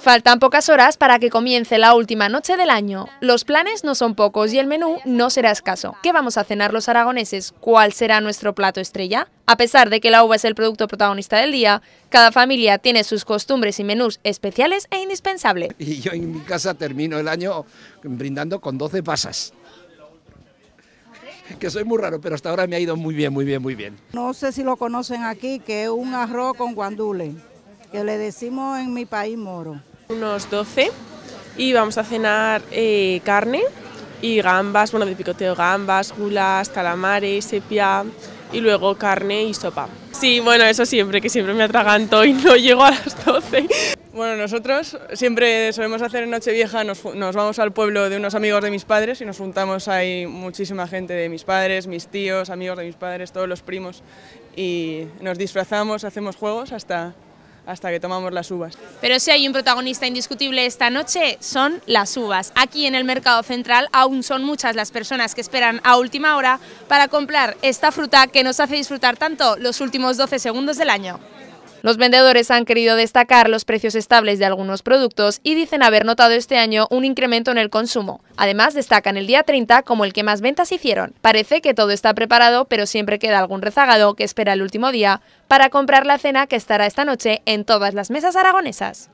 Faltan pocas horas para que comience la última noche del año. Los planes no son pocos y el menú no será escaso. ¿Qué vamos a cenar los aragoneses? ¿Cuál será nuestro plato estrella? A pesar de que la uva es el producto protagonista del día, cada familia tiene sus costumbres y menús especiales e indispensables. Y yo en mi casa termino el año brindando con 12 pasas que soy muy raro, pero hasta ahora me ha ido muy bien, muy bien, muy bien. No sé si lo conocen aquí, que es un arroz con guandule, que le decimos en mi país moro unos 12, y vamos a cenar eh, carne y gambas, bueno, de picoteo gambas, gulas, calamares, sepia y luego carne y sopa. Sí, bueno, eso siempre, que siempre me atraganto y no llego a las 12. Bueno, nosotros siempre solemos hacer en Nochevieja, nos, nos vamos al pueblo de unos amigos de mis padres y nos juntamos ahí muchísima gente de mis padres, mis tíos, amigos de mis padres, todos los primos y nos disfrazamos, hacemos juegos hasta hasta que tomamos las uvas. Pero si hay un protagonista indiscutible esta noche, son las uvas. Aquí en el Mercado Central aún son muchas las personas que esperan a última hora para comprar esta fruta que nos hace disfrutar tanto los últimos 12 segundos del año. Los vendedores han querido destacar los precios estables de algunos productos y dicen haber notado este año un incremento en el consumo. Además, destacan el día 30 como el que más ventas hicieron. Parece que todo está preparado, pero siempre queda algún rezagado que espera el último día para comprar la cena que estará esta noche en todas las mesas aragonesas.